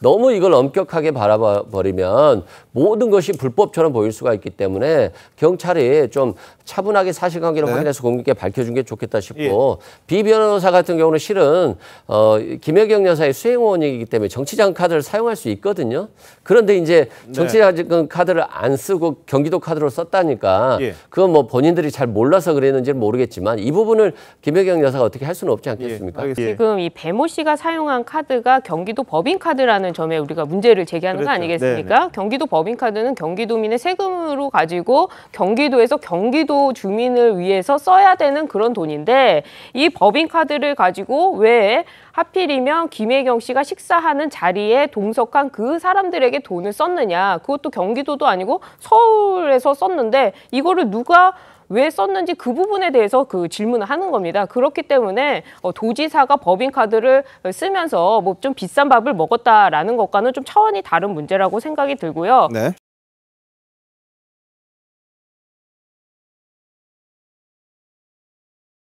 너무 이걸 엄격하게 바라버리면 모든 것이 불법처럼 보일 수가 있기 때문에 경찰이 좀 차분하게 사실관계를 네. 확인해서 공격에 밝혀준 게 좋겠다 싶고 예. 비 변호사 같은 경우는 실은 어, 김혜경 여사의 수행원이기 때문에 정치장 카드를 사용할 수 있거든요. 그런데 이제 정치장 네. 카드를 안 쓰고 경기도 카드로 썼다니까 예. 그건 뭐 본인들이 잘 몰라서 그랬는지는 모르겠지만 이 부분을 김혜경 여사가 어떻게 할 수는 없지 않겠습니까? 예. 지금 이 배모 씨가 사용한 카드가 경기도 법인 카드라는 있다는 점에 우리가 문제를 제기하는 그랬죠. 거 그렇죠. 아니겠습니까? 네네. 경기도 법인카드는 경기도민의 세금으로 가지고 경기도에서 경기도 주민을 위해서 써야 되는 그런 돈인데 이 법인카드를 가지고 왜 하필이면 김혜경 씨가 식사하는 자리에 동석한 그 사람들에게 돈을 썼느냐. 그것도 경기도도 아니고 서울에서 썼는데 이거를 누가 왜 썼는지 그 부분에 대해서 그 질문을 하는 겁니다. 그렇기 때문에 어, 도지사가 법인카드를 쓰면서 뭐 좀 비싼 밥을 먹었다라는 것과는 좀 차원이 다른 문제라고 생각이 들고요. 네.